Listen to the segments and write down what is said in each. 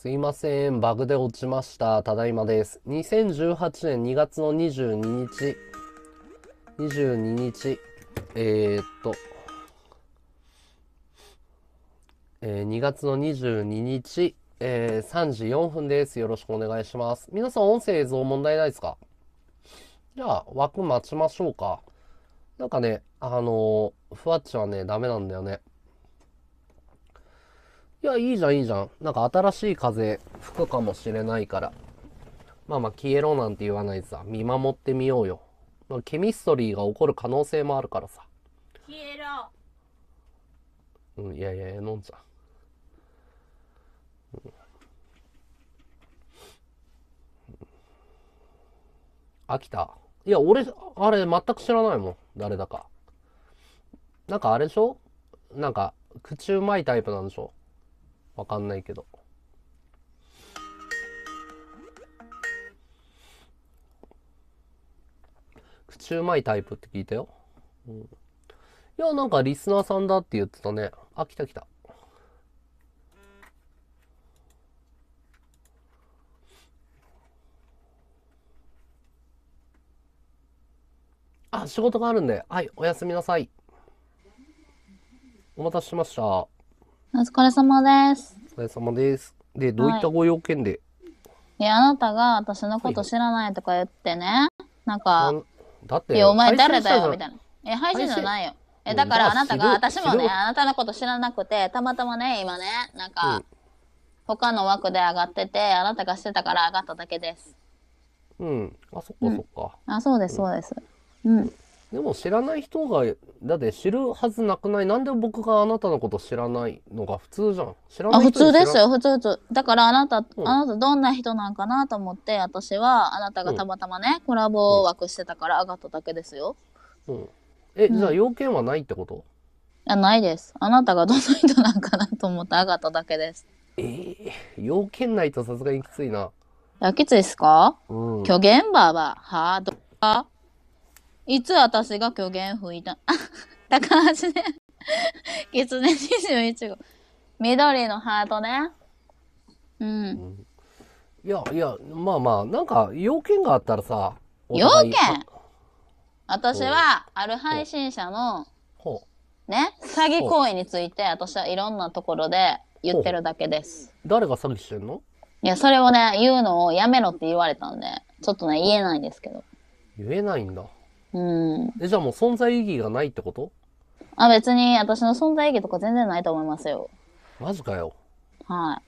すいません、バグで落ちました。ただいまです。2018年2月の22日、22日、えー、っと、えー、2月の22日、えー、3時4分です。よろしくお願いします。皆さん、音声映像問題ないですかじゃあ、枠待ちましょうか。なんかね、あのー、ふわっちはね、ダメなんだよね。いや、いいじゃん、いいじゃん。なんか新しい風吹くかもしれないから。まあまあ、消えろなんて言わないでさ、見守ってみようよ。まあ、ケミストリーが起こる可能性もあるからさ。消えろ。うん、いやいや、飲んじゃう。ん飽きた。いや、俺、あれ、全く知らないもん。誰だか。なんかあれでしょなんか、口うまいタイプなんでしょわかんないけど。口うまいタイプって聞いたよ。うん。いや、なんかリスナーさんだって言ってたね。あ、来た来た。あ、仕事があるんで。はい、おやすみなさい。お待たせしました。お疲れ様です。お疲れ様です。で、どういったご用件で、はい、いや、あなたが私のこと知らないとか言ってね。なんか、だって、いや、お前誰だよ、みたいな。え、配信じゃないよ。え、だからあなたが、私もね、あなたのこと知らなくて、たまたまね、今ね、なんか、うん、他の枠で上がってて、あなたがしてたから上がっただけです。うん。あ、そっかそっか。うん、あ、そうです、そうです。うん。でも知らない人が、だって知るはずなくない。なんで僕があなたのこと知らないのが普通じゃん。知らないあ、普通ですよ、普通普通。だからあなた、うん、あなたどんな人なんかなと思って、私はあなたがたまたまね、うん、コラボ枠してたから上がっただけですよ。うん。え、じゃあ要件はないってこと、いや、ないです。あなたがどんな人なんかなと思って上がっただけです。えー、要件ないとさすがにきついな。いや、きついっすか、うん、今日現場はあ、どっか。いつ私が虚言吹いたあ、高橋ね。キツ21号。緑のハートね。うん、いや、いや、まあまあ、なんか、要件があったらさ。要件私は、ある配信者の、ね、詐欺行為について、私はいろんなところで言ってるだけです。誰が詐欺してんのいや、それをね、言うのをやめろって言われたんで、ちょっとね、言えないんですけど。言えないんだ。うん。え、じゃあもう存在意義がないってことあ、別に私の存在意義とか全然ないと思いますよ。マジかよ。は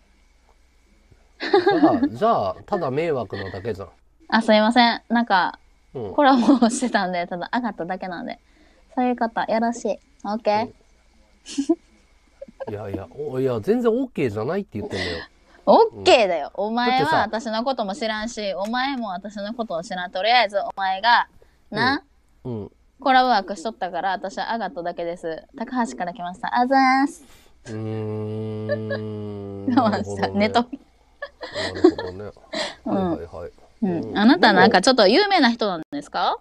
い。じゃあ、じゃあただ迷惑なだけじゃん。あ、すいません。なんか、うん、コラボしてたんで、ただ上がっただけなんで。そういうこと、よろしい。OK?、うん、いやいや、おいや、全然 OK じゃないって言ってんだよ。オッケーだよ、うん、お前は私のことも知らんしお前も私のことを知らんとりあえずお前がな、うん、コラボワークしとったから私はアガットだけです高橋から来ましたあざーすうーん我慢した、ね、寝となるほどね はいはい、うんうん、あなたなんかちょっと有名な人なんですか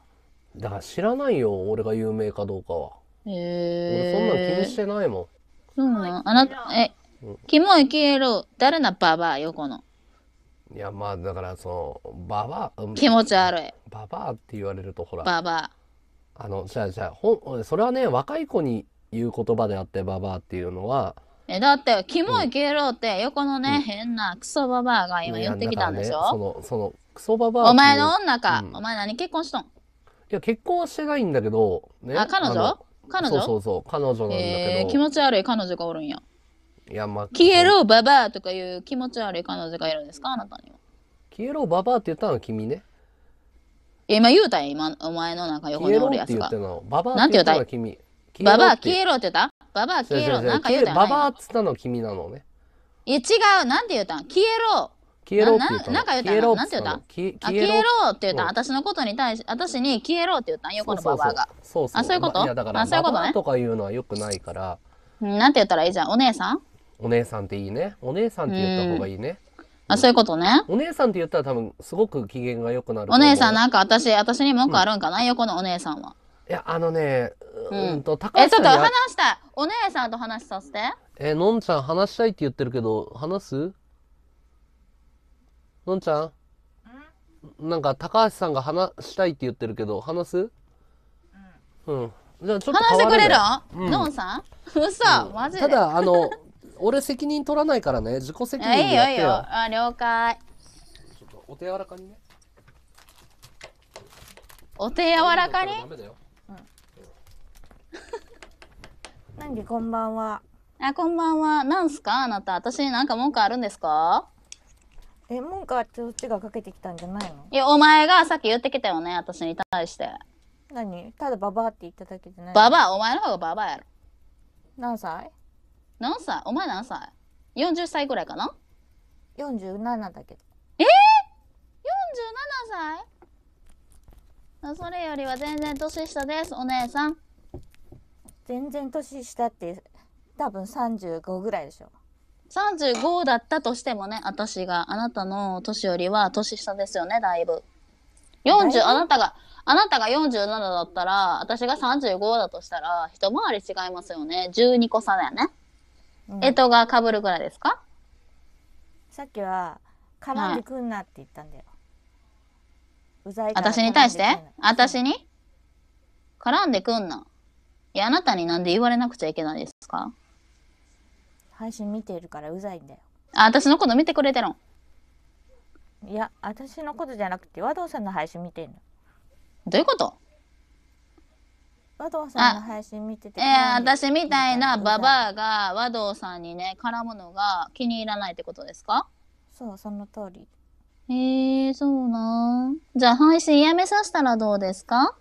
だから知らないよ俺が有名かどうかはへえー、俺そんな気にしてないもんそうなんあなたえ、うん、キモい消える誰なババア横のいやまあだからそのババア気持ち悪いババアって言われるとほらババアあの、じゃあじゃあ、ほん、それはね、若い子に言う言葉であって、ババアっていうのは、え、だって、キモいゲロって横のね、うん、変なクソババアが今寄ってきたんでしょ、ね、その、その、クソババアお前の女か、うん、お前何結婚しとんいや、結婚はしてないんだけど、ね。あ、彼女彼女そうそうそう、彼女なんだけど。えー、気持ち悪い彼女がおるんや。いや、まあ。消えろ、ババアとかいう気持ち悪い彼女がいるんですかあなたには。消えろ、ババアって言ったのは君ね。今言うたんや、今、お前の中横におるやつが。ババアって言ったの君。ババア消えろって言ったババア消えろ。なんか言うたんババアっつったの君なのね。いや、違う。なんて言うたん消えろ。消えろって言ったなんか言うたんなんて言った消えろって言った私のことに対し、私に消えろって言ったん横のババアが。そうそう。あ、そういうこといや、だから、ババアとか言うのはよくないから。なんて言ったらいいじゃん。お姉さんお姉さんっていいね。お姉さんって言った方がいいね。あ、そういうことね。お姉さんって言ったら多分、すごく機嫌が良くなる。お姉さん、なんか私、私に文句あるんかな、横のお姉さんは。いや、あのね、うんと、高橋さん。え、ちょっと話したい。お姉さんと話させて。え、のんちゃん話したいって言ってるけど、話すのんちゃんなんか、高橋さんが話したいって言ってるけど、話すうん。じゃあちょっと話してくれる、うん、のんさん 嘘、うん、マジで。ただ、あの、俺責任取らないからね、自己責任でやってよ。いいよいいよ。あ、了解。ちょっとお手柔らかにね。お手柔らかにダメだよ。なんでこんばんは。あ、こんばんは。なんすかあなた。私になんか文句あるんですかえ、文句はそっちがかけてきたんじゃないのいや、お前がさっき言ってきたよね。私に対して。何ただババアって言っただけじゃないババアお前の方がババアやろ。何歳何歳お前何歳 ?40 歳ぐらいかな ?47 だけど。えー、?47 歳それよりは全然年下です、お姉さん。全然年下って多分35ぐらいでしょ。35だったとしてもね、私があなたの年よりは年下ですよね、だいぶ。40、あなたが、あなたが47だったら、私が35だとしたら、一回り違いますよね。12個差だよね。えとがかぶるぐらいですかさっきは「絡んでくんな」って言ったんだよ。うざいから私に対して私に絡んでくんな。いや、あなたになんで言われなくちゃいけないですか配信見てるからうざいんだよ。あ、私のこと見てくれてるんいや、私のことじゃなくて、和道さんの配信見てんの。どういうこと和道さんの配信見ててえー、私みたいなババアが和道さんにね絡むのが気に入らないってことですかそうその通りへえー、そうなんじゃあ配信やめさせたらどうですか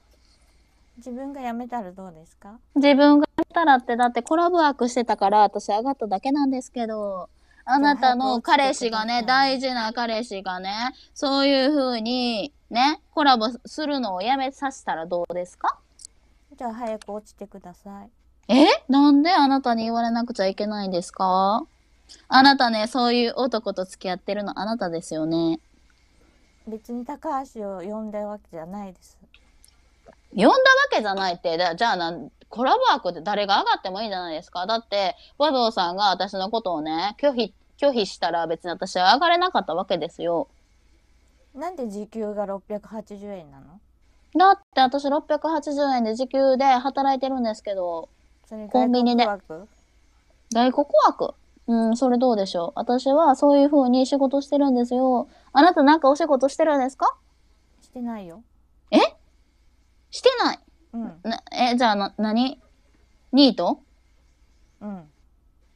自分がやめたらどうですか自分がやめたらってだってコラボ枠してたから私上がっただけなんですけどあなたの彼氏がね、大事な彼氏がね、そういうふうにね、コラボするのをやめさせたらどうですかじゃあ早く落ちてください。えなんであなたに言われなくちゃいけないんですかあなたね、そういう男と付き合ってるのあなたですよね。別に高橋を呼んだわけじゃないです。呼んだわけじゃないって、じゃあなん、コラボ枠で誰が上がってもいいじゃないですか。だって、和道さんが私のことをね、拒否、拒否したら別に私は上がれなかったわけですよ。なんで時給が680円なのだって私680円で時給で働いてるんですけど、コンビニで。大黒枠うん、それどうでしょう。私はそういう風に仕事してるんですよ。あなたなんかお仕事してるんですかしてないよ。えしてない、うん、なえ、じゃあな、何ニートうん。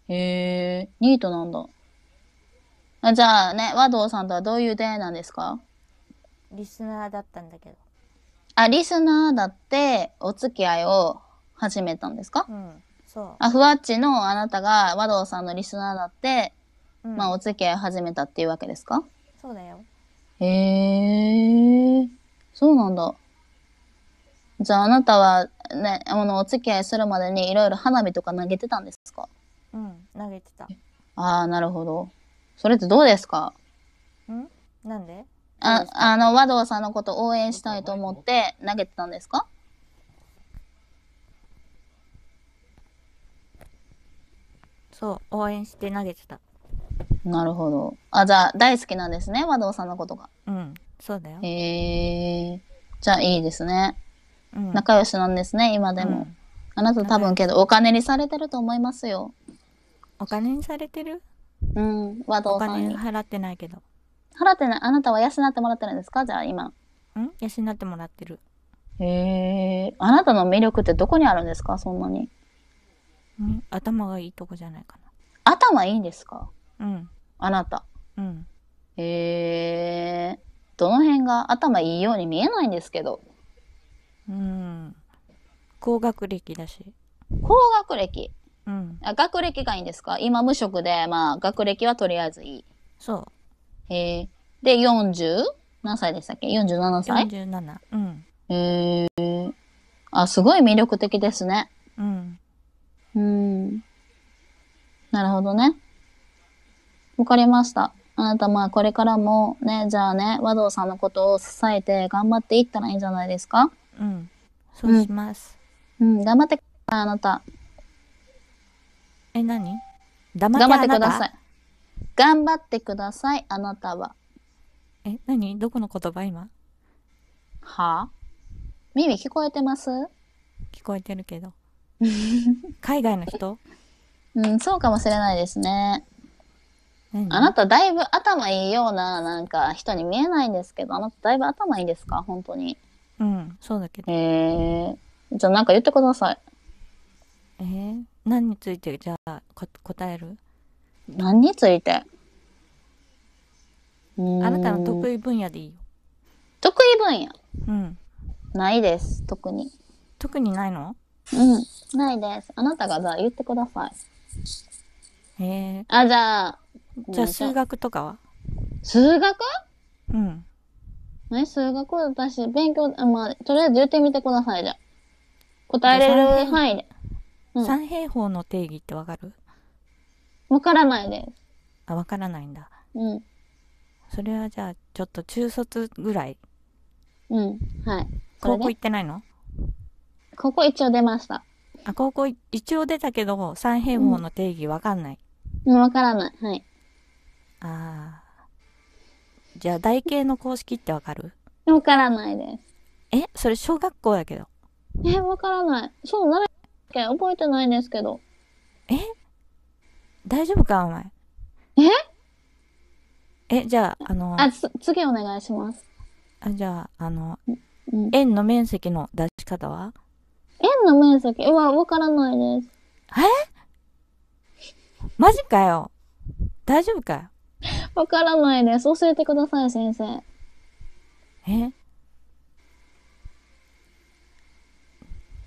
へえ、ニートなんだ。あじゃあね、和道さんとはどういう出会いなんですかリスナーだったんだけど。あ、リスナーだってお付き合いを始めたんですか、うん、そうあ、ふわっちのあなたが和道さんのリスナーだって、うん、まあお付き合い始めたっていうわけですかそうだよ。へえー、そうなんだ。じゃああなたはね、あのお付き合いするまでにいろいろ花火とか投げてたんですかうん、投げてた。ああ、なるほど。それってどうですかんなんでああの、和道さんのこと応援したいと思って投げてたんですかそう応援して投げてたなるほどあじゃあ大好きなんですね和道さんのことがうんそうだよへえー、じゃあいいですね、うん、仲良しなんですね今でも、うん、あなた多分けどお金にされてると思いますよお金にされてるうん和道さんに払ってないけど払ってないあなたは養ってもらってるんですかじゃあ今ん養ってもらってるへえあなたの魅力ってどこにあるんですかそんなにん頭がいいとこじゃないかな頭いいんですかうんあなたうんへえどの辺が頭いいように見えないんですけどうん高学歴だし高学歴うんあ学歴がいいんですか今無職でまあ学歴はとりあえずいいそうえー、で、40? 何歳でしたっけ ?47 歳 ?47。うん。えー、あ、すごい魅力的ですね。うん。うん。なるほどね。わかりました。あなたまあこれからもね、じゃあね、和道さんのことを支えて頑張っていったらいいんじゃないですかうん。そうします。うん、うん、頑張ってください、あなた。え、何頑張ってください。頑張ってください、あなたは。え、何どこの言葉今はあ耳聞こえてます聞こえてるけど。海外の人うん、そうかもしれないですね。あなただいぶ頭いいような、なんか人に見えないんですけど、あなただいぶ頭いいですか本当に。うん、そうだけど。えー、じゃあなんか言ってください。えー、何についてじゃあこ答える何についてあなたの得意分野でいいよ。得意分野うん。ないです、特に。特にないのうん、ないです。あなたがじゃあ言ってください。ええ。あ、じゃあ、じゃあ数学とかは数学うん。ね、数学私、勉強、あまあ、とりあえず言ってみてください、じゃあ答えれる範囲で。三平方の定義ってわかるわからないです。あ、わからないんだ。うん。それはじゃあ、ちょっと中卒ぐらいうん、はい。高校行ってないの高校一応出ました。あ、高校一応出たけど、三平方の定義わかんない。うん、わからない。はい。ああ。じゃあ、台形の公式ってわかるわからないです。え、それ小学校やけど。え、わからない。そう、なれ覚えてないんですけど。え大丈夫かお前。ええ、じゃあ、あの、あ、つ次お願いします。あじゃあ、あの、円の面積の出し方は円の面積はわからないです。えマジかよ。大丈夫かよ。わからないです。教えてください、先生。え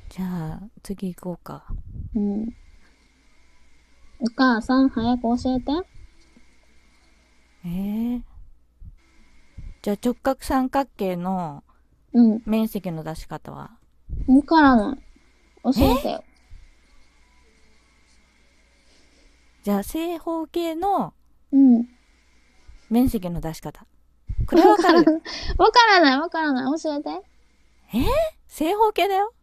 じゃあ、次行こうか。うん。お母さん、早く教えて。えー、じゃあ直角三角形のうん。面積の出し方はわからない。教えてよ。じゃあ正方形のうん。面積の出し方。これわかる わからない、わからない。教えて。えー、正方形だよ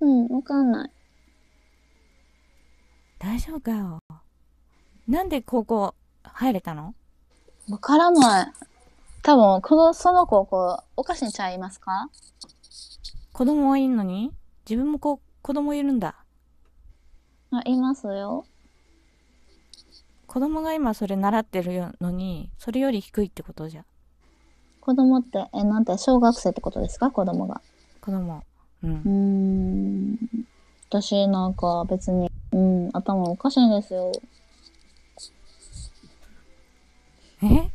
うん、わかんない。大丈夫かよ。なんで高校入れたのわからない。多分、この、その高校、おかしいんちゃいますか子供はいるのに自分もこ子供いるんだ。あ、いますよ。子供が今それ習ってるのに、それより低いってことじゃ。子供って、え、なんて、小学生ってことですか子供が。子供。ううん。私なんか別に、うん、頭おかしいんですよ。え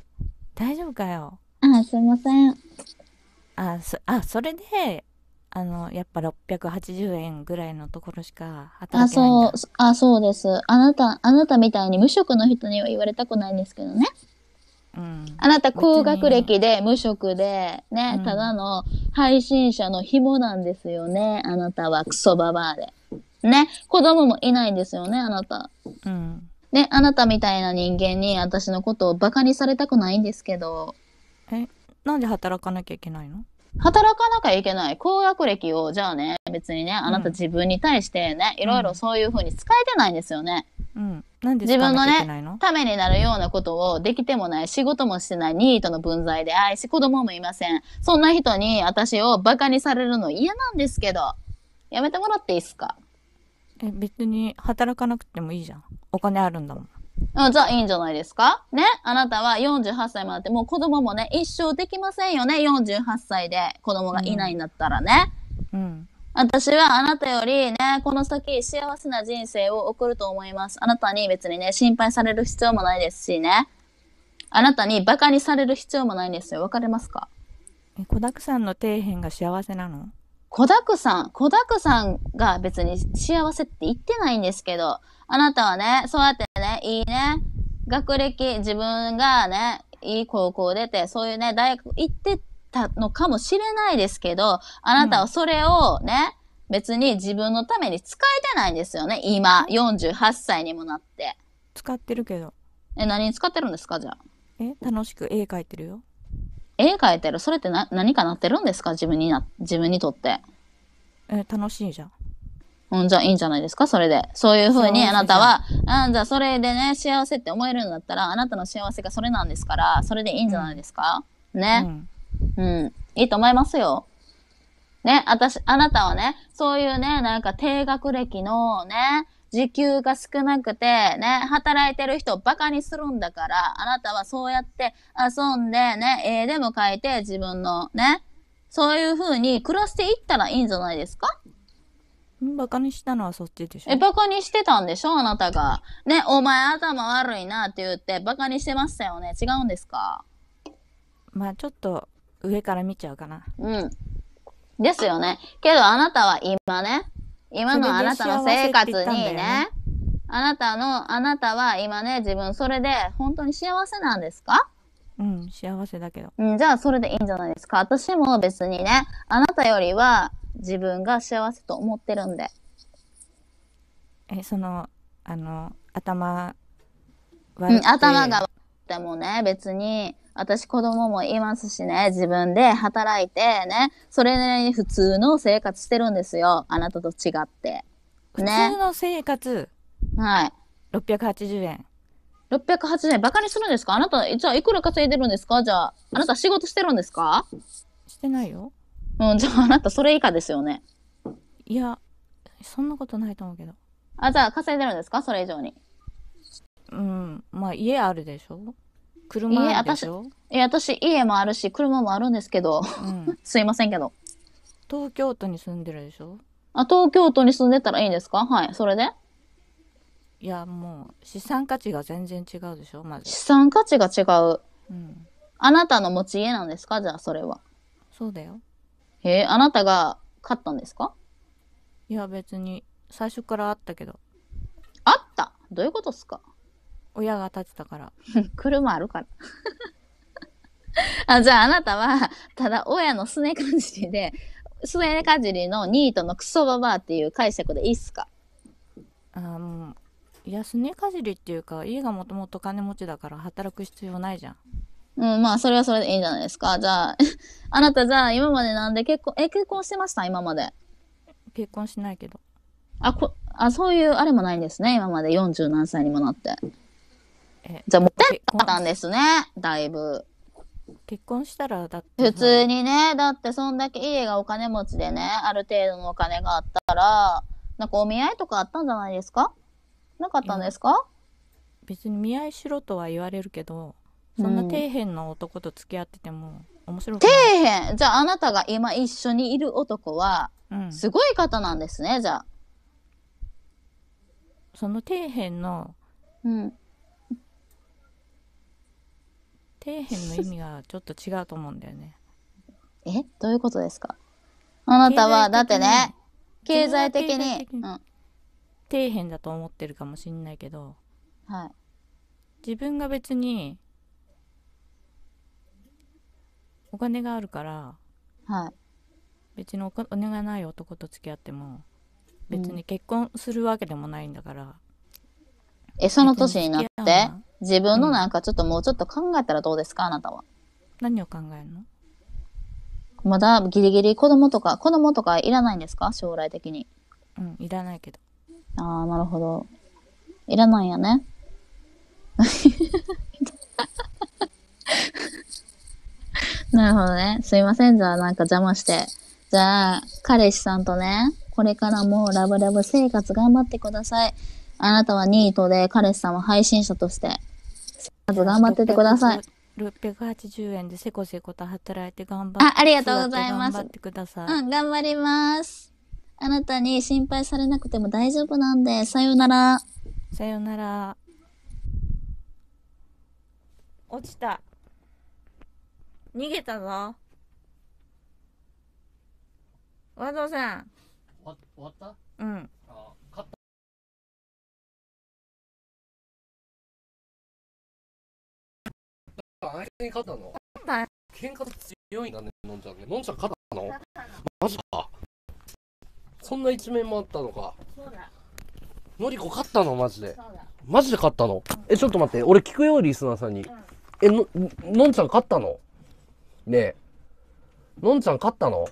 大丈夫かよ。あ、すいません。あ、そ、あ、それで、あの、やっぱ680円ぐらいのところしか働けないんだ。あ、そう、あ、そうです。あなた、あなたみたいに無職の人には言われたくないんですけどね。うん、あなた高学歴で無職でね、うん、ただの配信者の紐なんですよね。あなたはクソババアで。ね、子供もいないんですよね、あなた。うん。ね、あなたみたいな人間に私のことをバカにされたくないんですけど。え、なんで働かなきゃいけないの働かなきゃいけない高学歴をじゃあね別にねあなた自分に対してね、いろいろそういうふうに使えてないんですよね。うん、なんで自分のねためになるようなことをできてもない仕事もしてないニートの分際で愛し子供もいませんそんな人に私をバカにされるの嫌なんですけどやめてもらっていいっすかえ別に働かなくてもいいじゃんお金あるんだもん。うじゃあいいんじゃないですかねあなたは48歳までって、もう子供もね、一生できませんよね。48歳で子供がいないんだったらね。うん。うん、私はあなたよりね、この先幸せな人生を送ると思います。あなたに別にね、心配される必要もないですしね。あなたに馬鹿にされる必要もないんですよ。わかりますかえ、子沢山の底辺が幸せなの子沢山、子沢山が別に幸せって言ってないんですけど、あなたはね、そうやってね、いいね、学歴、自分がね、いい高校出て、そういうね、大学行ってたのかもしれないですけど、あなたはそれをね、うん、別に自分のために使えてないんですよね、今、48歳にもなって。使ってるけど。え、何に使ってるんですか、じゃあ。え、楽しく絵描いてるよ。絵描いてるそれってな何かなってるんですか自分にな、自分にとって。え、楽しいじゃん。うん、じゃあいいんじゃないですかそれで。そういうふうにあなたは、あじゃあそれでね、幸せって思えるんだったら、あなたの幸せがそれなんですから、それでいいんじゃないですか、うん、ね、うん、うん。いいと思いますよ。ね、私、あなたはね、そういうね、なんか低学歴のね、時給が少なくて、ね、働いてる人をバカにするんだから、あなたはそうやって遊んでね、絵でも描いて自分のね、そういう風に暮らしていったらいいんじゃないですかバカにしたのはそっちでしょえ、バカにしてたんでしょあなたが。ね、お前頭悪いなって言ってバカにしてましたよね。違うんですかまあちょっと上から見ちゃうかな。うん。ですよね。けどあなたは今ね、今のあなたの生活にね、ねあなたの、あなたは今ね、自分それで本当に幸せなんですかうん、幸せだけど。うん、じゃあそれでいいんじゃないですか。私も別にね、あなたよりは、自分が幸せと思ってるんでえそのあの頭悪うん、頭が悪くてもね別に私子供もいますしね自分で働いてねそれなりに普通の生活してるんですよあなたと違ってね普通の生活はい680円680円バカにするんですかあなたじゃあいくら稼いでるんですかじゃああなた仕事してるんですかしてないようん、じゃああなたそれ以下ですよね。いや、そんなことないと思うけど。あ、じゃあ稼いでるんですかそれ以上に。うん、まあ家あるでしょ車あるでしょ、え、私家もあるし、車もあるんですけど、うん、すいませんけど。東京都に住んでるでしょあ、東京都に住んでたらいいんですかはい、それでいやもう資産価値が全然違うでしょまず資、産価値が違う。うん、あなたの持ち家なんですかじゃあそれは。そうだよえあなたが勝ったんですかいや別に最初からあったけどあったどういうことっすか親が立てたから 車あるから あじゃああなたはただ親のすねかじりですねかじりのニートのクソババアっていう解釈でいいっすかあもういやすねかじりっていうか家がもともと金持ちだから働く必要ないじゃんうん、まあ、それはそれでいいんじゃないですか。じゃあ、あなたじゃあ、今までなんで結婚、え、結婚してました今まで。結婚しないけど。あ、こ、あ、そういうあれもないんですね。今まで40何歳にもなって。えじゃあ、モテたんですね。だいぶ。結婚したらだって普通にねだってそんだけ家がお金持ちでねある程度のお金があったらなんかお見合いとかあったんじゃないですかなかったんですか別に見合いしろとは言われるけどそんな底辺の男と付き合ってても面白くない、うん、底辺じゃああなたが今一緒にいる男は、すごい方なんですね、うん、じゃあ。その底辺の、うん。底辺の意味がちょっと違うと思うんだよね。えどういうことですかあなたは、だってね、経済的に、うん、底辺だと思ってるかもしんないけど、はい。自分が別に、お金があるからはい別におお願いない男と付き合っても別に結婚するわけでもないんだから、えその年になって自分のなんかちょっともうちょっと考えたらどうですか、あなたは何を考えるのまだギリギリ子供とか子供とかいらないんですか将来的にうんいらないけどああなるほどいらないんやね なるほどね。すいません。じゃあ、なんか邪魔して。じゃあ、彼氏さんとね、これからもラブラブ生活頑張ってください。あなたはニートで、彼氏さんは配信者として、まず頑張っててください。680円でせこせこと働いて頑張って。あ、ありがとうございます。頑張ってください。うん、頑張ります。あなたに心配されなくても大丈夫なんで、さよなら。さよなら。落ちた。逃げたぞ。和藤さん。終わったうん。あ勝った。いつに勝ったの喧嘩強いんだね、のんちゃんね。のんちゃん勝ったのマジか。そんな一面もあったのか。そうだ。のりこ勝ったのマジで。マジで勝ったの、うん、え、ちょっと待って。俺聞くよ、リスナーさんに。うん、え、の、のんちゃん勝ったのねえ。のんちゃん勝ったの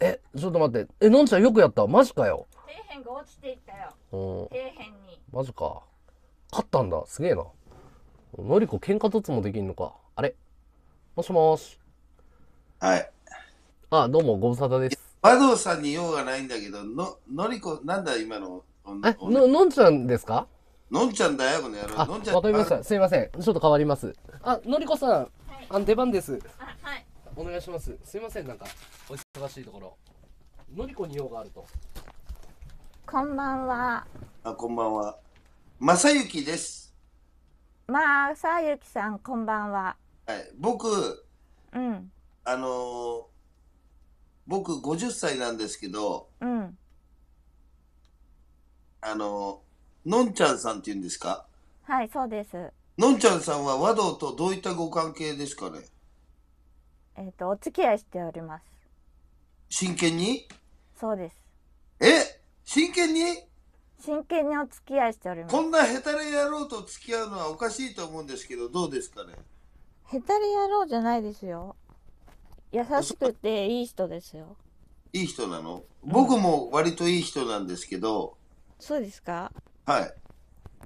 え、ちょっと待って。え、のんちゃんよくやった。マジかよ。底辺が落ちていったよ。うん。底辺に。マジか。勝ったんだ。すげえな。のりこ喧嘩突もできんのか。あれもしもし。はい。あ、どうも、ご無沙汰です。和道さんに用がないんだけど、の、のりこ、なんだ今の。え、の、のんちゃんですかのんちゃんだよ、この野郎。のんちゃん。わかりました。すいません。ちょっと変わります。あ、のりこさん。あ出番ですはいお願いしますすいませんなんかお忙しいところのりこに用があるとこんばんはあこんばんはまさゆきですまあさゆきさんこんばんははい僕うんあのー、僕五十歳なんですけどうんあのー、のんちゃんさんって言うんですかはいそうですのんちゃんさんは和道とどういったご関係ですかねえっ、ー、とお付き合いしております真剣にそうですえ真剣に真剣にお付き合いしておりますこんなヘタレ野郎と付き合うのはおかしいと思うんですけどどうですかねヘタレ野郎じゃないですよ優しくていい人ですよいい人なの、僕も割といい人なんですけどそうですかはい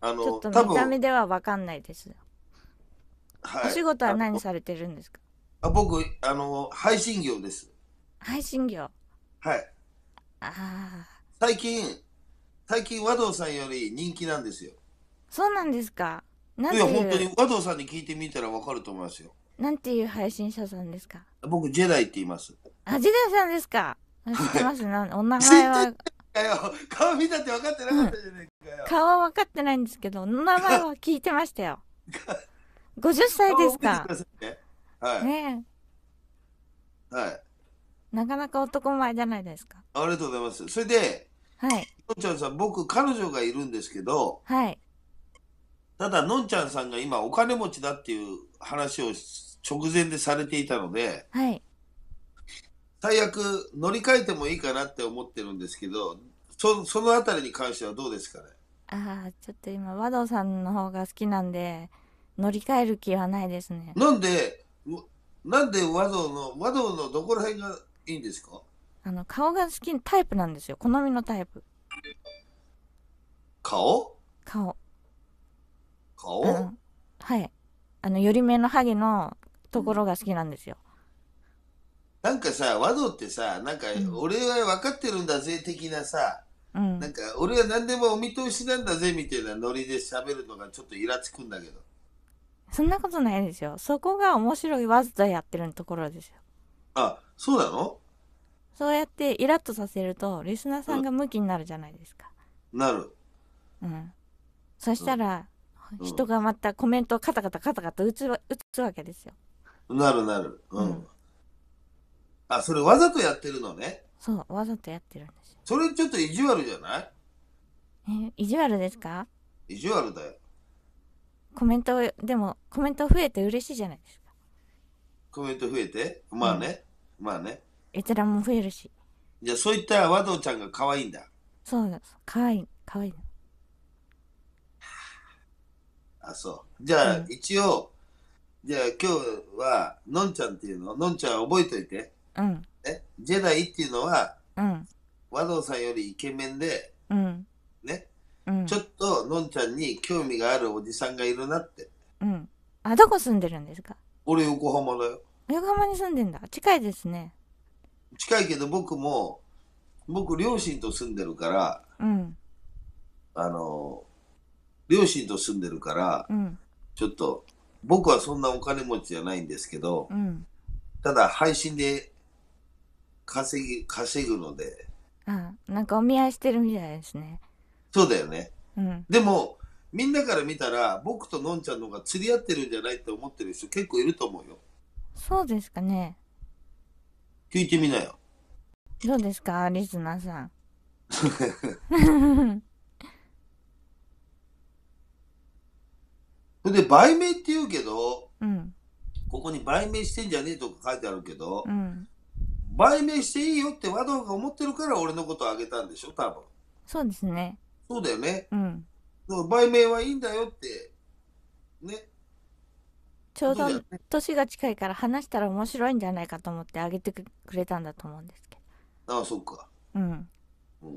あのちょっと見た目では分かんないです、はい、お仕事は何されてるんですかあ僕あの配信業です配信業はいああ最近最近和藤さんより人気なんですよそうなんですかいや本当に和藤さんに聞いてみたら分かると思いますよなんていう配信者さんですか僕ジェダイって言いますあジェダイさんですか知ってます、はい、お名前はかよ顔見たって分かってなかったじゃねえかよ、うん、顔は分かってないんですけど名前は聞いてましたよ50歳 ですか、はいねはいなかなか男前じゃないですかありがとうございますそれではいのんちゃんさん僕彼女がいるんですけどはいただのんちゃんさんが今お金持ちだっていう話を直前でされていたのではい大役乗り換えてもいいかなって思ってるんですけど、そそのあたりに関してはどうですかねああ、ちょっと今、和道さんの方が好きなんで、乗り換える気はないですね。なんで、なんで和道の、和道のどこら辺がいいんですかあの、顔が好き、タイプなんですよ。好みのタイプ。顔顔。顔、顔はい。あの、寄り目のハゲのところが好きなんですよ。なんかさ、和道ってさ、なんか、俺は分かってるんだぜ、的なさ、うん、なんか、俺は何でもお見通しなんだぜ、みたいなノリで喋るのがちょっとイラつくんだけど。そんなことないですよ。そこが面白いわざとやってるところですよ。あ、そうなのそうやってイラッとさせると、リスナーさんが向きになるじゃないですか。うん、なる。うん。そしたら、うん、人がまたコメントをカタカタカタカタ打つ打つわけですよ。なるなる。うん、うんあ、それわざとやってるのね。そう、わざとやってるんですそれちょっと意地悪じゃないえ、意地悪ですか意地悪だよ。コメント、でも、コメント増えて嬉しいじゃないですか。コメント増えてまあね、まあね。閲覧も増えるし。じゃあ、そういった和道ちゃんが可愛いんだ。そうです。可愛い、可愛いの。あ、そう。じゃあ、うん一応、じゃあ今日は、のんちゃんっていうの、のんちゃん覚えといて。うん。ね、ジェダイっていうのは、うん、和道さんよりイケメンで、うん、ね、うん、ちょっとのんちゃんに興味があるおじさんがいるなって。うん。あ、どこ住んでるんですか俺横浜だよ。横浜に住んでんだ。近いですね。近いけど僕も、僕両親と住んでるから、うん、あの、両親と住んでるから、うん、ちょっと、僕はそんなお金持ちじゃないんですけど、うん、ただ配信で稼ぎ、稼ぐので。あなんかお見合いしてるみたいですね。そうだよね。うん。でも、みんなから見たら、僕とのんちゃんの方が釣り合ってるんじゃないって思ってる人結構いると思うよ。そうですかね。聞いてみなよ。どうですか、リスナーさん。そ れで、売名って言うけど、うん、ここに売名してんじゃねえとか書いてあるけど、うん、売名していいよって和道が思ってるから俺のことあげたんでしょ多分そうですねそうだよねうん売名はいいんだよってねちょうど年が近いから話したら面白いんじゃないかと思ってあげてくれたんだと思うんですけどああそっかうん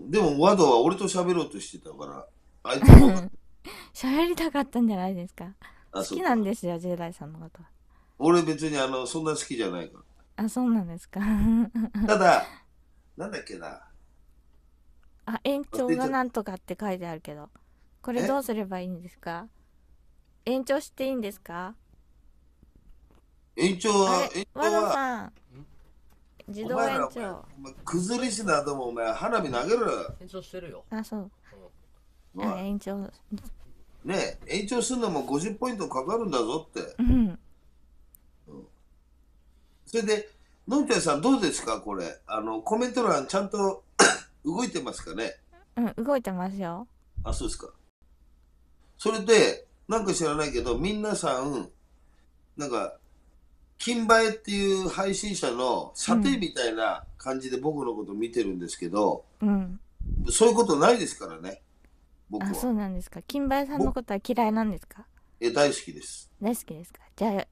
でも和道は俺と喋ろうとしてたからあいつも 喋りたかったんじゃないですか好きなんですよ、ジェダイさんのことは。俺別にあの、そんな好きじゃないから。あそうなんですかただなんだっけなあ延長がなんとかって書いてあるけどこれどうすればいいんですか延長していいんですか延長は延長は和田さん自動延長崩れしなどもお前花火投げる延長してるよあそう、うん、あ延長ね延長するのも50ポイントかかるんだぞってうんそれで、のんちゃんさんどうですかこれ。あの、コメント欄ちゃんと 動いてますかねうん、動いてますよ。あ、そうですか。それで、なんか知らないけど、みんなさん、なんか、金映えっていう配信者の査定みたいな感じで僕のこと見てるんですけど、うん。そういうことないですからね。僕あ、そうなんですか。金梅さんのことは嫌いなんですかえ、大好きです。大好きですか。じゃあ、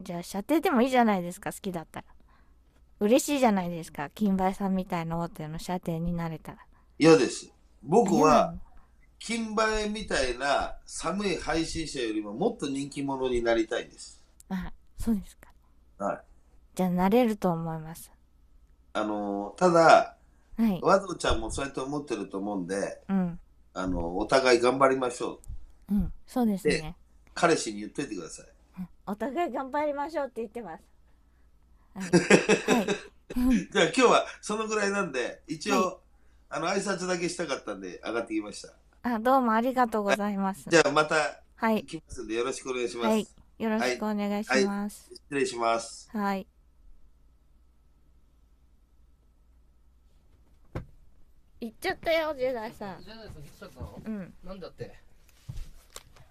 じゃあ射程でもいいじゃないですか好きだったら嬉しいじゃないですか金梅さんみたいな大手の射程になれたら嫌です僕は金梅みたいな寒い配信者よりももっと人気者になりたいですはいそうですかはいじゃあなれると思いますあのただ、はい、和道ちゃんもそうやって思ってると思うんで、うん、あのお互い頑張りましょううんそうですね彼氏に言っといてくださいお互い頑張りましょうって言ってます。はい。じゃあ今日はそのぐらいなんで、一応、はい、あの挨拶だけしたかったんで上がってきました。あ、どうもありがとうございます。じゃあまた、はい。来ますんでよろしくお願いします。はい。よろしくお願いします。はい、失礼します。はい。行っちゃったよ、ジェダイさん。ジェダイさん、行っちゃったのうん。なんだって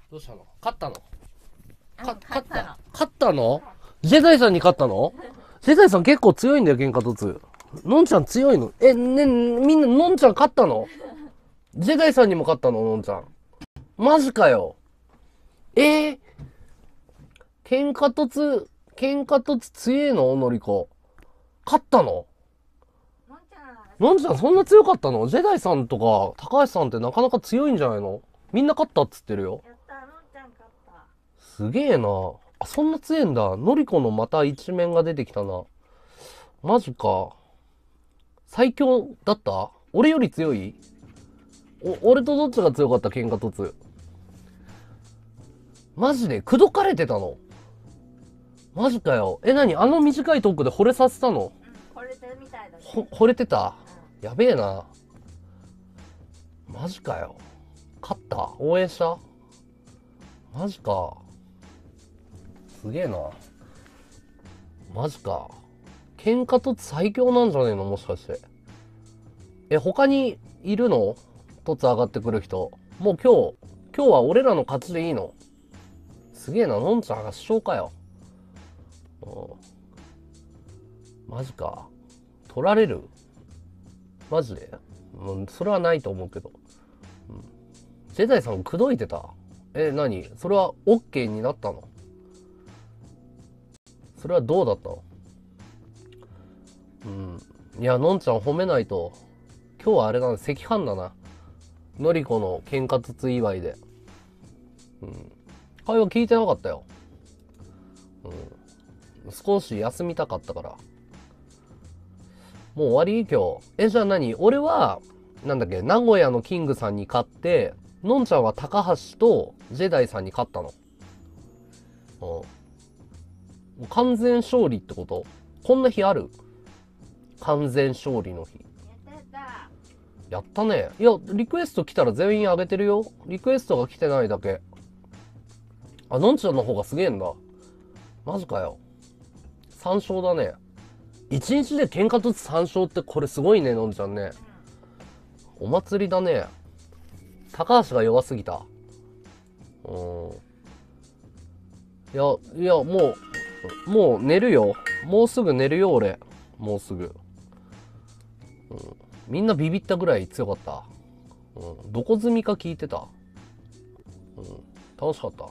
どうしたの勝ったのか、勝ったの勝ったのジェダイさんに勝ったのジェダイさん結構強いんだよ、喧嘩突。のんちゃん強いのえ、ね、みんな、のんちゃん勝ったのジェダイさんにも勝ったののんちゃん。マジかよ。えー、喧嘩突、喧嘩突強えののりこ。勝ったののんちゃんそんな強かったのジェダイさんとか高橋さんってなかなか強いんじゃないのみんな勝ったっつってるよ。すげえな。あ、そんな強えんだ。のりこのまた一面が出てきたな。マジか。最強だった俺より強いお、俺とどっちが強かった喧嘩突。マジで口説かれてたのマジかよ。え、なにあの短いトークで惚れさせたの、惚れてるみたいだ、ね、惚れてた、うん、やべえな。マジかよ。勝った応援したマジか。すげえな。マジか。喧嘩と最強なんじゃねえのもしかして。え、他にいるの凸上がってくる人。もう今日、今日は俺らの勝ちでいいの。すげえな、のんちゃん発祥かよ。うん。マジか。取られるマジで、うん、それはないと思うけど。うん、ジェダイさん口説いてたえ、何それは OK になったのそれはどうだったうん。いや、のんちゃん褒めないと。今日はあれだな、赤飯だな。のりこの喧嘩筒祝いで。うん。会話聞いてなかったよ。うん。少し休みたかったから。もう終わり今日。え、じゃあ何俺は、なんだっけ、名古屋のキングさんに勝って、のんちゃんは高橋とジェダイさんに勝ったの。うん。完全勝利ってことこんな日ある完全勝利の日。やったね。いや、リクエスト来たら全員あげてるよ。リクエストが来てないだけ。あ、のんちゃんの方がすげえんだ。マジかよ。3勝だね。1日で喧嘩とつ3勝ってこれすごいね、のんちゃんね。お祭りだね。高橋が弱すぎた。うん。いや、いや、もう、もう寝るよ。もうすぐ寝るよ、俺。もうすぐ。うん、みんなビビったぐらい強かった。うん、どこ住みか聞いてた。うん、楽しかった。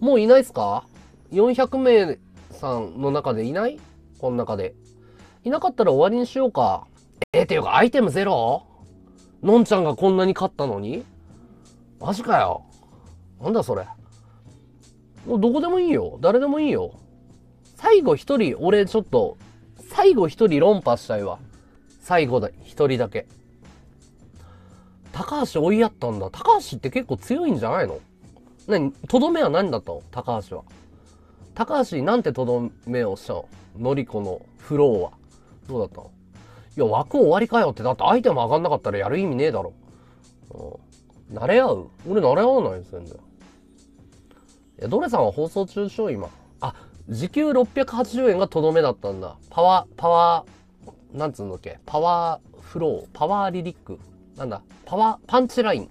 もういないっすか ?400 名さんの中でいないこの中で。いなかったら終わりにしようか。えー、ていうかアイテムゼロのんちゃんがこんなに勝ったのにマジかよ。なんだそれ。もうどこでもいいよ。誰でもいいよ。最後一人、俺ちょっと、最後一人論破したいわ。最後だ、一人だけ。高橋追いやったんだ。高橋って結構強いんじゃないの何とどめは何だったの高橋は。高橋なんてとどめをしたののりこのフローは。どうだったのいや、枠終わりかよって。だって相手も上がんなかったらやる意味ねえだろ。うん。慣れ合う俺慣れ合わないですよ、全然。や、どれさんは放送中でしょ今。あ、時給680円がとどめだったんだ。パワー、パワー、なんつうんだっけパワーフロー、パワーリリック。なんだパワー、パンチライン。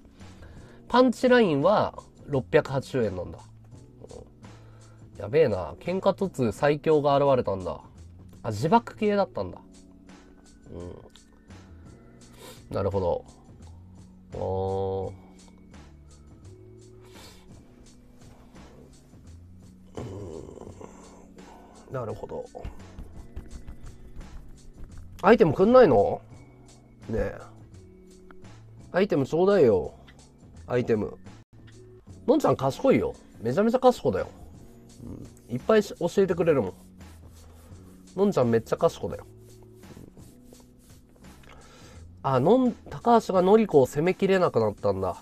パンチラインは680円なんだ。やべえな。喧嘩突最強が現れたんだ。あ、自爆系だったんだ。うん。なるほど。おー。なるほどアイテムくんないのねえアイテムちょうだいよアイテムのんちゃん賢いよめちゃめちゃ賢だよ、うん、いっぱい教えてくれるもんのんちゃんめっちゃ賢だよあのん高橋がのりこを攻めきれなくなったんだ、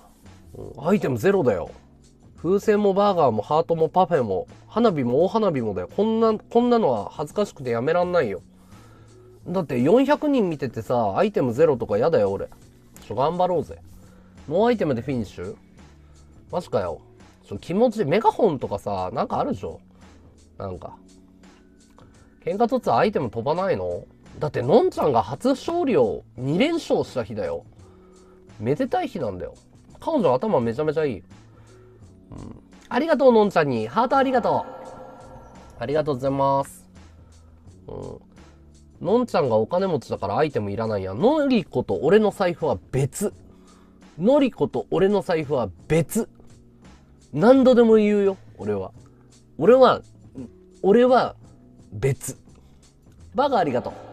うん、アイテムゼロだよ風船もバーガーもハートもパフェも花火も大花火もだよこんなこんなのは恥ずかしくてやめらんないよだって400人見ててさアイテムゼロとか嫌だよ俺ちょ頑張ろうぜノーアイテムでフィニッシュマジかよちょ気持ちメガホンとかさなんかあるでしょなんか喧嘩突つアイテム飛ばないのだってのんちゃんが初勝利を2連勝した日だよめでたい日なんだよ彼女頭めちゃめちゃいいうん、ありがとう、のんちゃんに。ハートありがとう。ありがとうございます。うん。のんちゃんがお金持ちだからアイテムいらないやのりこと俺の財布は別。のりこと俺の財布は別。何度でも言うよ、俺は。俺は、俺は別。バカありがとう。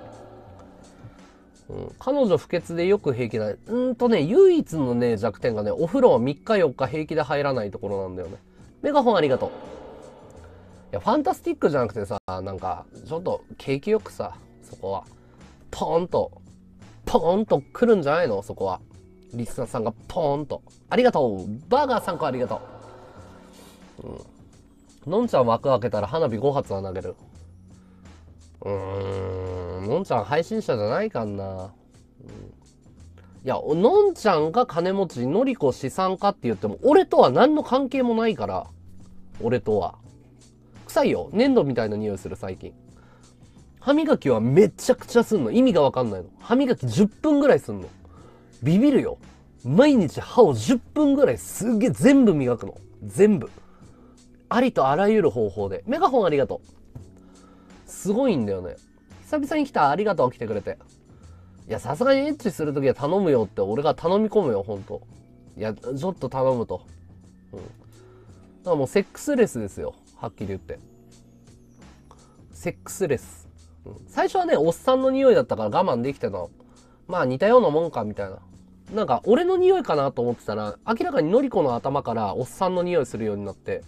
うん、彼女不潔でよく平気だ。うんとね、唯一のね、弱点がね、お風呂は3日4日平気で入らないところなんだよね。メガホンありがとう。いや、ファンタスティックじゃなくてさ、なんか、ちょっと景気よくさ、そこは。ポーンと、ポーンと来るんじゃないのそこは。リスナーさんがポーンと。ありがとうバーガー3個ありがとう。うん。のんちゃん枠開けたら花火5発は投げる。うーん、のんちゃん配信者じゃないかんな。うんいや、のんちゃんが金持ち、のりこ資産家って言っても、俺とは何の関係もないから。俺とは。臭いよ。粘土みたいな匂いする、最近。歯磨きはめちゃくちゃすんの。意味がわかんないの。歯磨き10分ぐらいすんの。ビビるよ。毎日歯を10分ぐらいすげえ全部磨くの。全部。ありとあらゆる方法で。メガホンありがとう。すごいんだよね。久々に来た、ありがとう、来てくれて。いや、さすがにエッチするときは頼むよって、俺が頼み込むよ、ほんと。いや、ちょっと頼むと。うん。だからもうセックスレスですよ。はっきり言って。セックスレス。うん、最初はね、おっさんの匂いだったから我慢できてたの。まあ似たようなもんか、みたいな。なんか俺の匂いかなと思ってたら、明らかにのりこの頭からおっさんの匂いするようになって、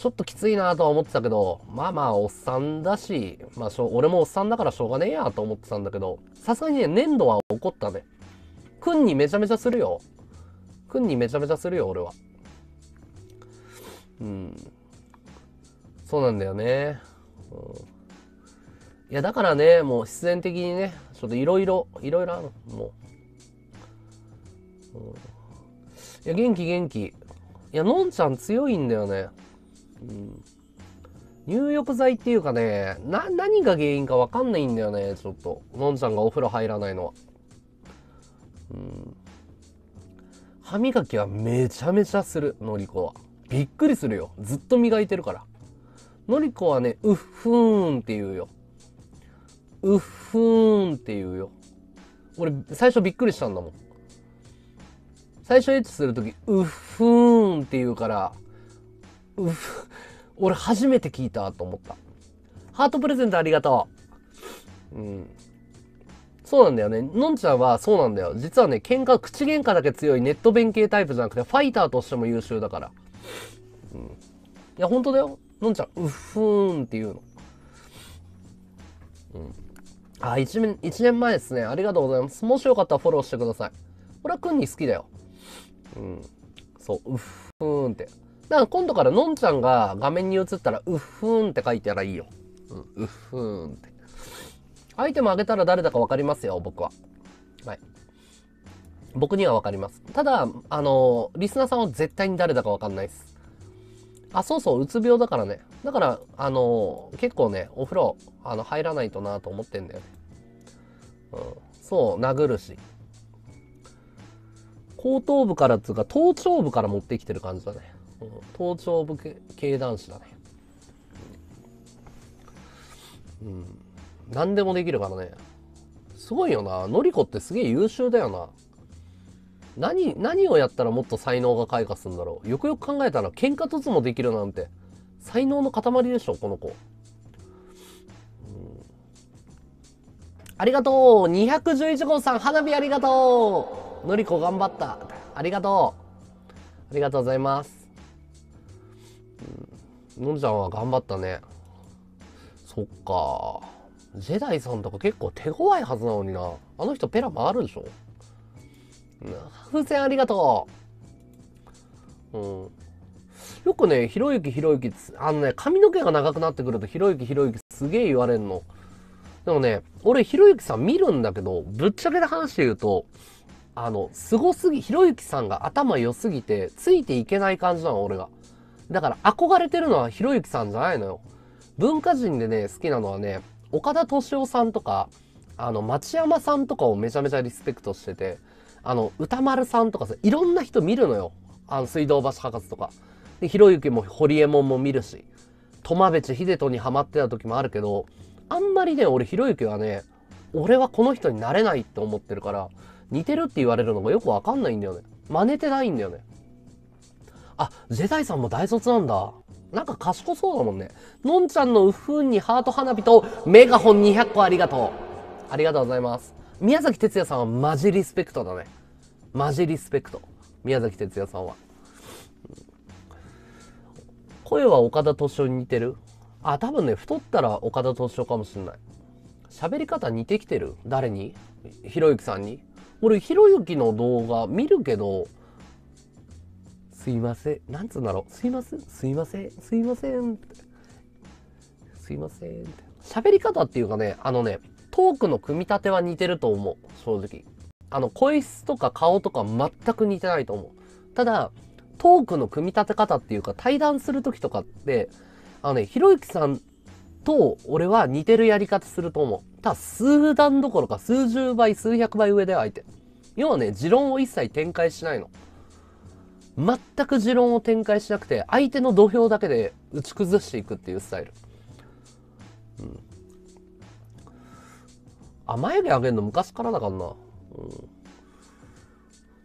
ちょっときついなとは思ってたけど、まあまあ、おっさんだし、まあしょ、俺もおっさんだからしょうがねえやと思ってたんだけど、さすがにね、粘土は怒ったね。くんにめちゃめちゃするよ。くんにめちゃめちゃするよ、俺は。うん。そうなんだよね。うん、いや、だからね、もう必然的にね、ちょっといろいろ、いろいろある、もう。うん、いや、元気元気。いや、のんちゃん強いんだよね。うん入浴剤っていうかね、な、何が原因かわかんないんだよね、ちょっと。のんちゃんがお風呂入らないのは。うん。歯磨きはめちゃめちゃする、のりこは。びっくりするよ。ずっと磨いてるから。のりこはね、うっふーんって言うよ。うっふーんって言うよ。俺、最初びっくりしたんだもん。最初エッチするとき、うっふーんって言うから、俺初めて聞いたと思った。ハートプレゼントありがとう。うん。そうなんだよね。のんちゃんはそうなんだよ。実はね、喧嘩、口喧嘩だけ強いネット弁慶タイプじゃなくて、ファイターとしても優秀だから。うん。いや、本当だよ。のんちゃん、うっふーんって言うの。うん。あ、1年、1年前ですね。ありがとうございます。もしよかったらフォローしてください。俺はくんに好きだよ。うん。そう、うっふーんって。だから今度からのんちゃんが画面に映ったら、うっふーんって書いたらいいよ。うん、うっふーんって。アイテムあげたら誰だかわかりますよ、僕は。はい。僕にはわかります。ただ、あのー、リスナーさんは絶対に誰だかわかんないです。あ、そうそう、うつ病だからね。だから、あのー、結構ね、お風呂、あの、入らないとなと思ってんだよね。うん。そう、殴るし。後頭部からっつうか、頭頂部から持ってきてる感じだね。頭頂部系男子だね。うん。何でもできるからね。すごいよな。のりこってすげえ優秀だよな。何、何をやったらもっと才能が開花するんだろう。よくよく考えたら、喧嘩突もできるなんて、才能の塊でしょ、この子。うん、ありがとう !211 号さん、花火ありがとうのりこ頑張った。ありがとうありがとうございます。のんちゃんは頑張ったね。そっか。ジェダイさんとか結構手強いはずなのにな。あの人ペラ回るでしょ風船ありがとう。うん。よくね、ひろゆきひろゆき、あのね、髪の毛が長くなってくるとひろゆきひろゆきすげえ言われんの。でもね、俺ひろゆきさん見るんだけど、ぶっちゃけで話で言うと、あの、すごすぎ、ひろゆきさんが頭良すぎて、ついていけない感じなの、俺が。だから憧れてるのはひろゆきさんじゃないのよ。文化人でね、好きなのはね、岡田敏夫さんとか、あの、町山さんとかをめちゃめちゃリスペクトしてて、あの、歌丸さんとかさ、いろんな人見るのよ。あの、水道橋博士とか。で、ひろゆきも堀江門も見るし、苫ちひ秀人にハマってた時もあるけど、あんまりね、俺ひろゆきはね、俺はこの人になれないって思ってるから、似てるって言われるのがよくわかんないんだよね。真似てないんだよね。あ、ジェダイさんも大卒なんだ。なんか賢そうだもんね。のんちゃんのうふんにハート花火とメガホン200個ありがとう。ありがとうございます。宮崎哲也さんはマジリスペクトだね。マジリスペクト。宮崎哲也さんは。声は岡田敏夫に似てるあ、多分ね、太ったら岡田敏夫かもしんない。喋り方似てきてる誰にひろゆきさんに俺、ひろゆきの動画見るけど、すいません。なんつうんだろう。すいません。すいません。すいません。すいません。喋り方っていうかね、あのね、トークの組み立ては似てると思う。正直。あの、声質とか顔とか全く似てないと思う。ただ、トークの組み立て方っていうか、対談する時とかって、あのね、ひろゆきさんと俺は似てるやり方すると思う。ただ、数段どころか数十倍、数百倍上で相手。要はね、持論を一切展開しないの。全く持論を展開しなくて、相手の土俵だけで打ち崩していくっていうスタイル。うん。あ、眉毛上げるの昔からだからな。うん。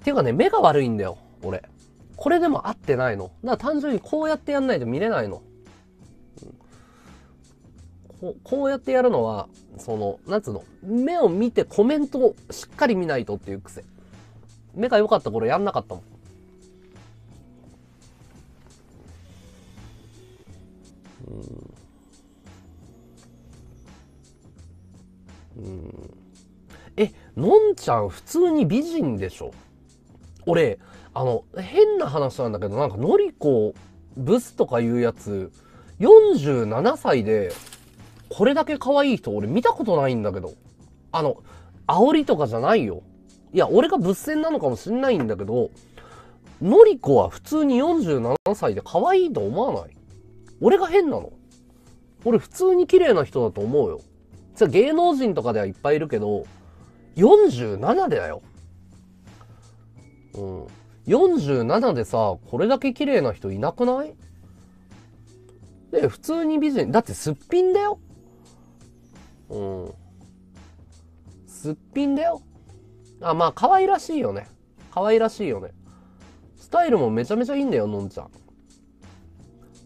ていうかね、目が悪いんだよ、俺。これでも合ってないの。だから単純にこうやってやんないと見れないの。ここうやってやるのは、その、なんつうの、目を見てコメントをしっかり見ないとっていう癖。目が良かった頃やんなかったもん。うん、えのんちゃん普通に美人でしょ俺あの変な話なんだけどなんかのりこブスとかいうやつ47歳でこれだけ可愛い人俺見たことないんだけどあの煽りとかじゃないよいや俺が物戦なのかもしんないんだけどのりこは普通に47歳で可愛いと思わない俺が変なの俺普通に綺麗な人だと思うよ。じゃ芸能人とかではいっぱいいるけど、47でだよ。うん。47でさ、これだけ綺麗な人いなくないで、普通に美人。だってすっぴんだよ。うん。すっぴんだよ。あ、まあ、可愛らしいよね。可愛らしいよね。スタイルもめちゃめちゃいいんだよ、のんちゃん。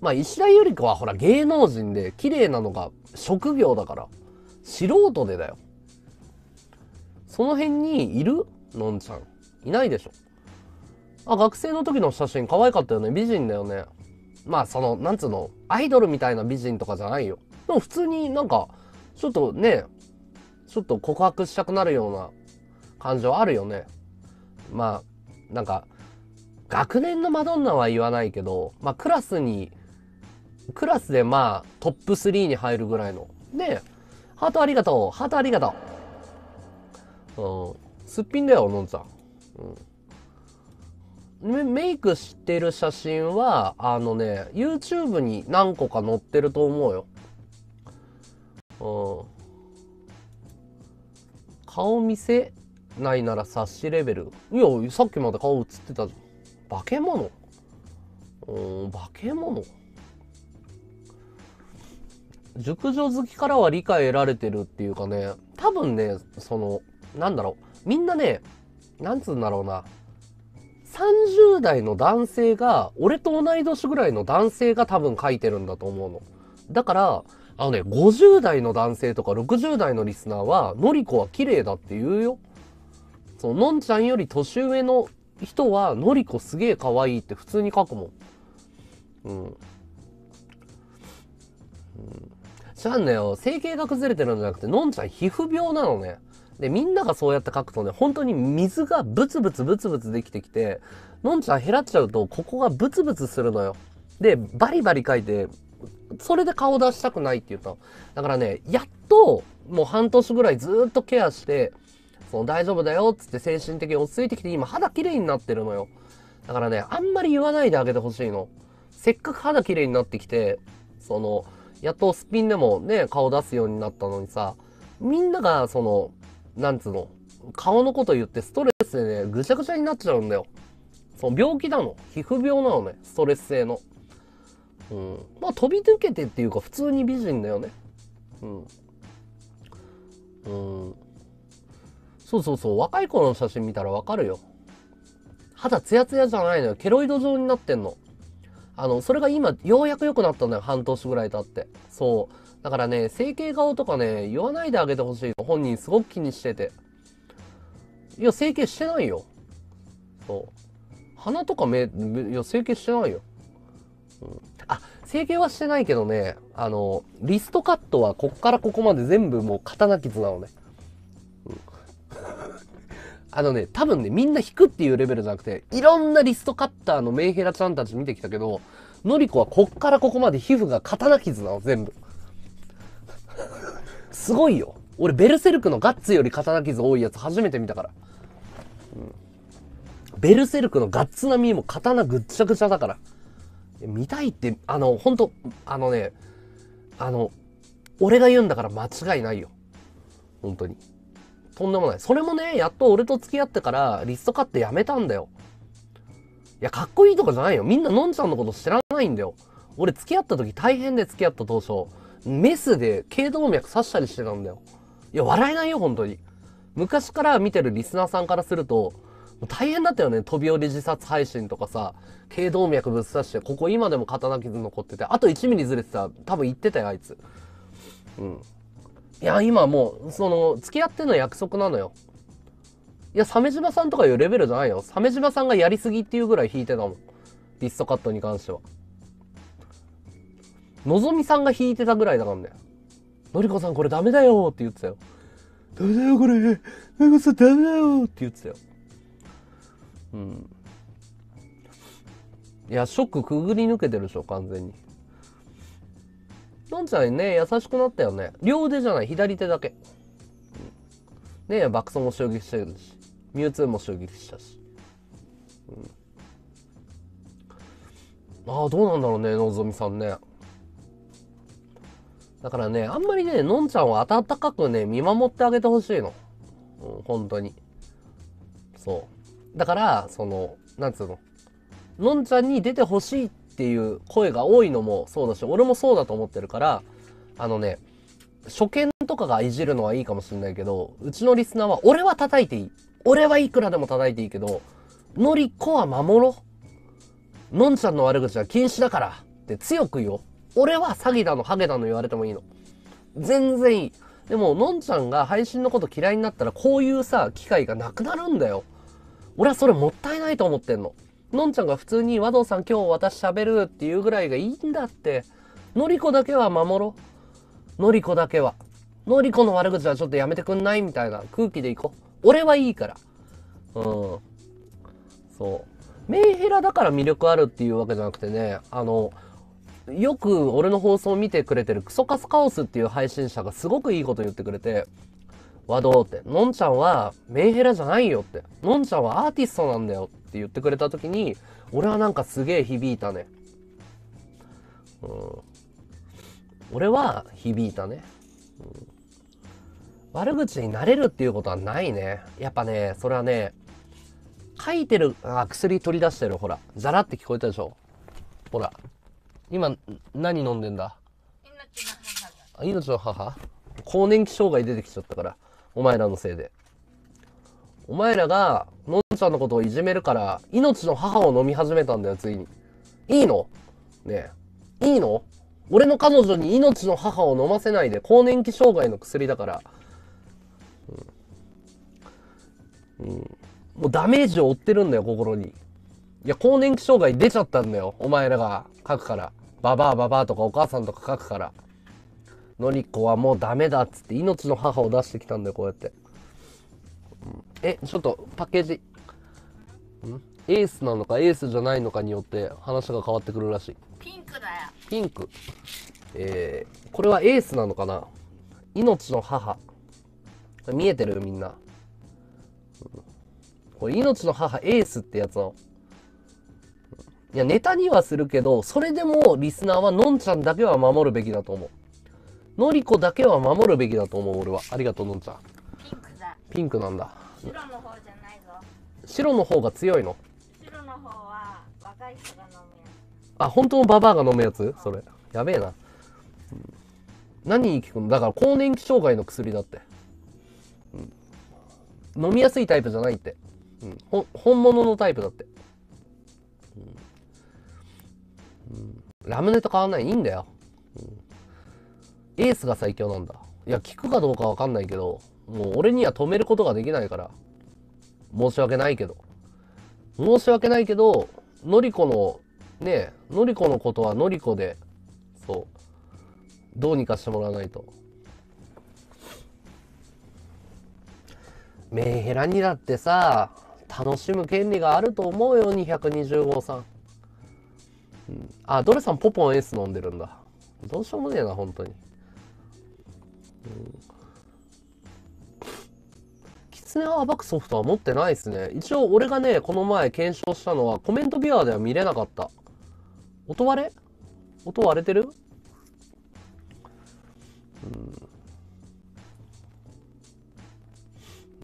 まあ、石田ゆり子はほら芸能人で綺麗なのが職業だから、素人でだよ。その辺にいるのんちゃん。いないでしょ。あ、学生の時の写真可愛かったよね。美人だよね。まあ、その、なんつうの、アイドルみたいな美人とかじゃないよ。でも普通になんか、ちょっとね、ちょっと告白したくなるような感情あるよね。まあ、なんか、学年のマドンナは言わないけど、まあ、クラスにクラスでまあ、トップ3に入るぐらいの。ねハートありがとうハートありがとううん。すっぴんだよ、のんさん。うん。メイクしてる写真は、あのね、YouTube に何個か載ってると思うよ。うん。顔見せないなら察しレベル。いや、さっきまで顔映ってたじゃん。化け物うん、化け物熟女好きからは理解得られてるっていうかね、多分ね、その、なんだろう、みんなね、なんつうんだろうな、30代の男性が、俺と同い年ぐらいの男性が多分書いてるんだと思うの。だから、あのね、50代の男性とか60代のリスナーは、のりこは綺麗だって言うよ。その、のんちゃんより年上の人は、のりこすげえ可愛いって普通に書くもん。うん。うんゃうんだよ。整形が崩れてるんじゃなくて、のんちゃん皮膚病なのね。で、みんながそうやって書くとね、本当に水がブツブツブツブツできてきて、のんちゃん減らっちゃうと、ここがブツブツするのよ。で、バリバリ書いて、それで顔出したくないって言ったの。だからね、やっと、もう半年ぐらいずっとケアして、その大丈夫だよっつって精神的に落ち着いてきて、今肌綺麗になってるのよ。だからね、あんまり言わないであげてほしいの。せっかく肌綺麗になってきて、その、やっとスピンでもね、顔出すようになったのにさ、みんながその、なんつうの、顔のこと言ってストレスでね、ぐちゃぐちゃになっちゃうんだよ。その病気なの。皮膚病なのね。ストレス性の。うん。まあ飛び抜けてっていうか普通に美人だよね。うん。うん。そうそうそう。若い頃の写真見たらわかるよ。肌ツヤツヤじゃないのよ。ケロイド状になってんの。あの、それが今、ようやく良くなったんだよ。半年ぐらい経って。そう。だからね、整形顔とかね、言わないであげてほしい。本人すごく気にしてて。いや、整形してないよ。そう。鼻とか目、いや、整形してないよ。うん、あ、整形はしてないけどね、あの、リストカットはこっからここまで全部もう刀傷なのね。うんあのね、多分ね、みんな弾くっていうレベルじゃなくて、いろんなリストカッターのメンヘラちゃんたち見てきたけど、のりこはこっからここまで皮膚が刀傷なの、全部。すごいよ。俺、ベルセルクのガッツより刀傷多いやつ初めて見たから。うん、ベルセルクのガッツ並みも刀ぐっちゃぐちゃだから。見たいって、あの、ほんと、あのね、あの、俺が言うんだから間違いないよ。本当に。とんでもない。それもね、やっと俺と付き合ってからリスト買ってやめたんだよ。いや、かっこいいとかじゃないよ。みんなのんちゃんのこと知らないんだよ。俺付き合った時大変で付き合った当初。メスで頸動脈刺したりしてたんだよ。いや、笑えないよ、本当に。昔から見てるリスナーさんからすると、大変だったよね。飛び降り自殺配信とかさ、頸動脈ぶっ刺して、ここ今でも刀傷残ってて、あと1ミリずれてた多分言ってたよ、あいつ。うん。いや、今もう、その、付き合っての約束なのよ。いや、鮫島さんとかいうレベルじゃないよ。鮫島さんがやりすぎっていうぐらい弾いてたもん。リストカットに関しては。のぞみさんが弾いてたぐらいだからね。のりこさんこれダメだよって言ってたよ。ダメだよこれ。のりこさんダメだよって言ってたよ。うん。いや、ショックくぐり抜けてるでしょ、完全に。のんちゃんね、優しくなったよね。両手じゃない、左手だけ。ねえ、爆走も襲撃してるし、ミュウツーも襲撃したし。うん、ああ、どうなんだろうね、のぞみさんね。だからね、あんまりね、のんちゃんを温かくね、見守ってあげてほしいの。うん、本当に。そう。だから、その、なんつうの。のんちゃんに出てほしいっっていう声が多いのもそうだし、俺もそうだと思ってるから、あのね、初見とかがいじるのはいいかもしんないけど、うちのリスナーは、俺は叩いていい。俺はいくらでも叩いていいけど、のりこは守ろのんちゃんの悪口は禁止だから。って強く言おう。俺は詐欺だの、ハゲだの言われてもいいの。全然いい。でも、のんちゃんが配信のこと嫌いになったら、こういうさ、機会がなくなるんだよ。俺はそれもったいないと思ってんの。のんちゃんが普通に和道さん今日私喋るっていうぐらいがいいんだって。のりこだけは守ろう。のりこだけは。のりこの悪口はちょっとやめてくんないみたいな空気でいこう。俺はいいから。うん。そう。メンヘラだから魅力あるっていうわけじゃなくてね、あの、よく俺の放送を見てくれてるクソカスカオスっていう配信者がすごくいいこと言ってくれて、和道って、のんちゃんはメンヘラじゃないよって、のんちゃんはアーティストなんだよって。って言ってくれた時に、俺はなんかすげえ響いたね。うん。俺は響いたね。うん、悪口になれるっていうことはないね。やっぱね、それはね、書いてる、あ、薬取り出してる、ほら。ザラって聞こえたでしょほら。今、何飲んでんだ命の母。母更年期障害出てきちゃったから。お前らのせいで。お前らが、のんちゃんのことをいじめるから、命の母を飲み始めたんだよ、ついに。いいのねえ。いいの俺の彼女に命の母を飲ませないで、更年期障害の薬だから。うん。うん、もうダメージを負ってるんだよ、心に。いや、更年期障害出ちゃったんだよ、お前らが書くから。ババアババアとかお母さんとか書くから。のりこはもうダメだっつって命の母を出してきたんだよ、こうやって。え、ちょっとパッケージ、んエースなのかエースじゃないのかによって話が変わってくるらしい。ピンクだよ。ピンク。えー、これはエースなのかな命の母。見えてるみんな。これ、命の母エースってやつの。いや、ネタにはするけど、それでもリスナーはのんちゃんだけは守るべきだと思う。のりこだけは守るべきだと思う、俺は。ありがとう、のんちゃん。ピンクだ。ピンクなんだ。白の方じゃないぞ白の方が強いの白の方は若い人が飲むやつあ本当のババアが飲むやつそれやべえな何に効くのだから更年期障害の薬だって、うん、飲みやすいタイプじゃないって、うん、ほ本物のタイプだって、うん、ラムネと変わんないいいんだよ、エースが最強なんだいや効くかどうかわかんないけどもう俺には止めることができないから、申し訳ないけど。申し訳ないけど、のりこの、ねえ、のりこのことはのりこで、そう、どうにかしてもらわないと。メンヘラにだってさ、楽しむ権利があると思うよ、220号さん。あ、ドレさんポポン S 飲んでるんだ。どうしようもねえな、本当に。うんソフトは持ってないですね。一応俺がね、この前検証したのはコメントビュアーでは見れなかった。音割れ音割れてる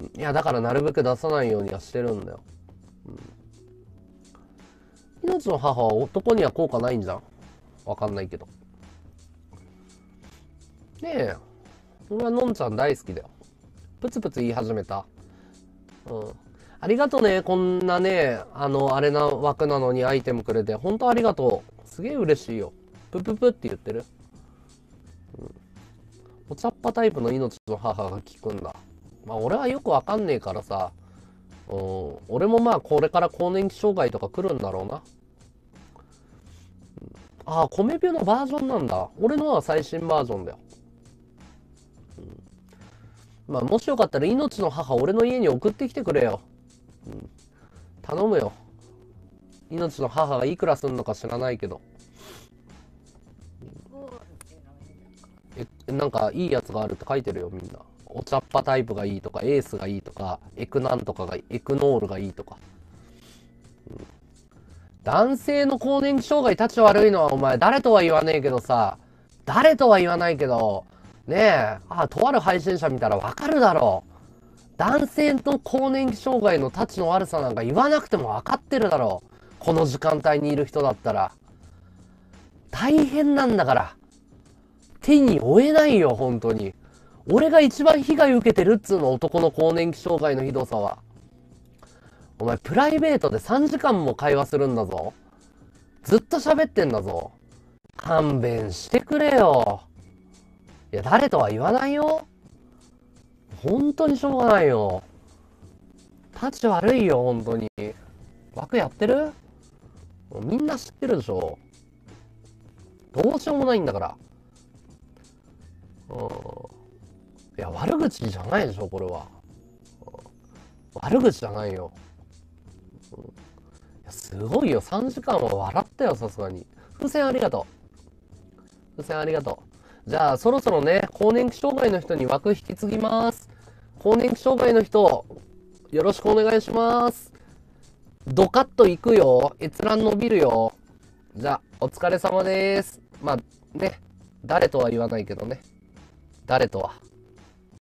うん。いや、だからなるべく出さないようにはしてるんだよ。うん。命の母は男には効果ないんじゃんわかんないけど。ねえ。俺はのんちゃん大好きだよ。プツプツ言い始めた。うん。ありがとね、こんなね、あの、あれな枠なのにアイテムくれて、ほんとありがとう。すげえ嬉しいよ。プププって言ってる。うん。お茶っ葉タイプの命の母が聞くんだ。まあ、俺はよくわかんねえからさ、うん、俺もまあ、これから更年期障害とか来るんだろうな。ああ、米ビューのバージョンなんだ。俺のは最新バージョンだよ。まあ、もしよかったら命の母俺の家に送ってきてくれよ。うん、頼むよ。命の母がいくらすんのか知らないけど。え、なんかいいやつがあるって書いてるよ、みんな。お茶っ葉タイプがいいとか、エースがいいとか、エクなんとかが、エクノールがいいとか。男性の更年期障害たち悪いのはお前、誰とは言わねえけどさ、誰とは言わないけど、ねえ、あ、とある配信者見たらわかるだろう。男性と更年期障害のたちの悪さなんか言わなくても分かってるだろう。この時間帯にいる人だったら。大変なんだから。手に負えないよ、本当に。俺が一番被害受けてるっつうの、男の更年期障害のひどさは。お前、プライベートで3時間も会話するんだぞ。ずっと喋ってんだぞ。勘弁してくれよ。いや、誰とは言わないよ。本当にしょうがないよ。立ち悪いよ、本当に。枠やってるみんな知ってるでしょ。どうしようもないんだから。うん。いや、悪口じゃないでしょ、これは。悪口じゃないよ。うん、いやすごいよ。3時間は笑ったよ、さすがに。風船ありがとう。風船ありがとう。じゃあ、そろそろね、更年期障害の人に枠引き継ぎます。更年期障害の人、よろしくお願いします。ドカッと行くよ。閲覧伸びるよ。じゃあ、お疲れ様です。まあ、ね、誰とは言わないけどね。誰とは。